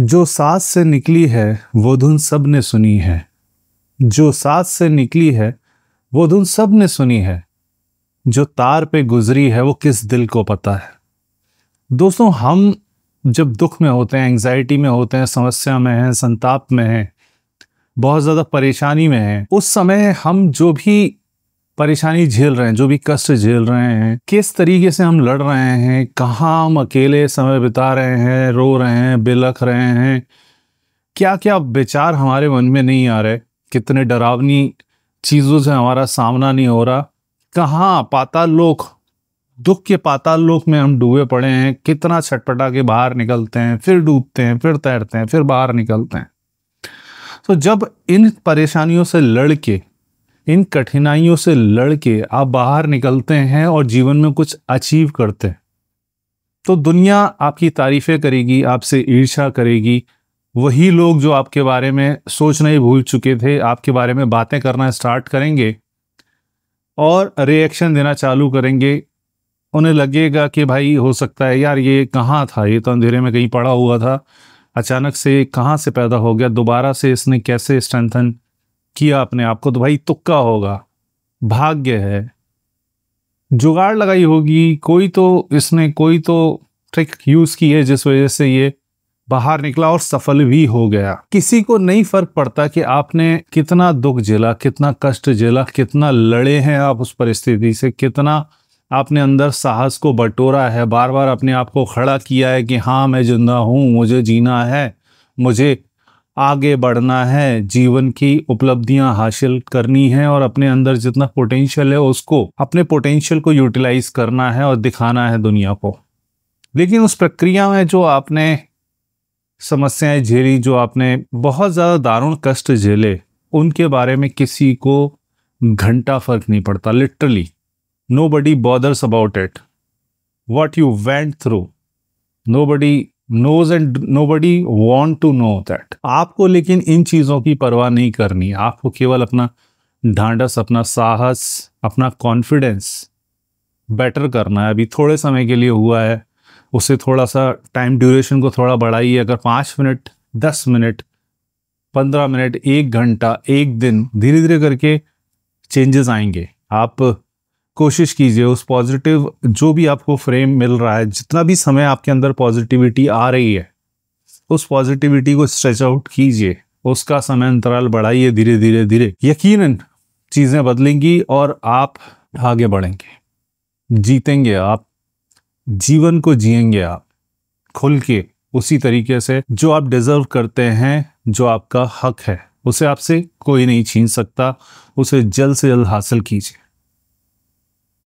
जो सास से निकली है वो धुन सब ने सुनी है जो सास से निकली है वो धुन सब ने सुनी है जो तार पे गुजरी है वो किस दिल को पता है दोस्तों हम जब दुख में होते हैं एंग्जाइटी में होते हैं समस्या में हैं संताप में हैं बहुत ज़्यादा परेशानी में हैं उस समय हम जो भी परेशानी झेल रहे हैं जो भी कष्ट झेल रहे हैं किस तरीके से हम लड़ रहे हैं कहाँ हम अकेले समय बिता रहे हैं रो रहे हैं बिलख रहे हैं क्या क्या विचार हमारे मन में नहीं आ रहे कितने डरावनी चीज़ों से हमारा सामना नहीं हो रहा कहाँ पाताल लोक दुख के पाताल लोक में हम डूबे पड़े हैं कितना छटपटा के बाहर निकलते हैं फिर डूबते हैं फिर तैरते हैं फिर बाहर निकलते हैं तो जब इन परेशानियों से लड़के इन कठिनाइयों से लड़के आप बाहर निकलते हैं और जीवन में कुछ अचीव करते हैं तो दुनिया आपकी तारीफ़ें करेगी आपसे ईर्षा करेगी वही लोग जो आपके बारे में सोचना ही भूल चुके थे आपके बारे में बातें करना स्टार्ट करेंगे और रिएक्शन देना चालू करेंगे उन्हें लगेगा कि भाई हो सकता है यार ये कहाँ था ये तो अंधेरे में कहीं पड़ा हुआ था अचानक से कहाँ से पैदा हो गया दोबारा से इसने कैसे स्ट्रेंथन किया अपने आप को तो भाई तुक्का होगा भाग्य है जुगाड़ लगाई होगी कोई तो इसने कोई तो ट्रिक यूज़ की है जिस वजह से ये बाहर निकला और सफल भी हो गया किसी को नहीं फर्क पड़ता कि आपने कितना दुख झेला कितना कष्ट झेला कितना लड़े हैं आप उस परिस्थिति से कितना आपने अंदर साहस को बटोरा है बार बार अपने आप को खड़ा किया है कि हाँ मैं जिंदा हूँ मुझे जीना है मुझे आगे बढ़ना है जीवन की उपलब्धियां हासिल करनी है और अपने अंदर जितना पोटेंशियल है उसको अपने पोटेंशियल को यूटिलाइज करना है और दिखाना है दुनिया को लेकिन उस प्रक्रिया में जो आपने समस्याएं झेली जो आपने बहुत ज़्यादा दारुण कष्ट झेले उनके बारे में किसी को घंटा फर्क नहीं पड़ता literally nobody bothers about it what you went through nobody and nobody want to know that आपको लेकिन इन चीज़ों की परवाह नहीं करनी आपको केवल अपना ढांडस अपना साहस अपना कॉन्फिडेंस बेटर करना है अभी थोड़े समय के लिए हुआ है उसे थोड़ा सा टाइम ड्यूरेशन को थोड़ा बढ़ाइए अगर पाँच मिनट दस मिनट पंद्रह मिनट एक घंटा एक दिन धीरे धीरे करके चेंजेस आएंगे आप कोशिश कीजिए उस पॉजिटिव जो भी आपको फ्रेम मिल रहा है जितना भी समय आपके अंदर पॉजिटिविटी आ रही है उस पॉजिटिविटी को स्ट्रेच आउट कीजिए उसका समय अंतराल बढ़ाइए धीरे धीरे धीरे यकीन चीज़ें बदलेंगी और आप आगे बढ़ेंगे जीतेंगे आप जीवन को जिएंगे आप खुल के उसी तरीके से जो आप डिज़र्व करते हैं जो आपका हक है उसे आपसे कोई नहीं छीन सकता उसे जल्द से जल्द हासिल कीजिए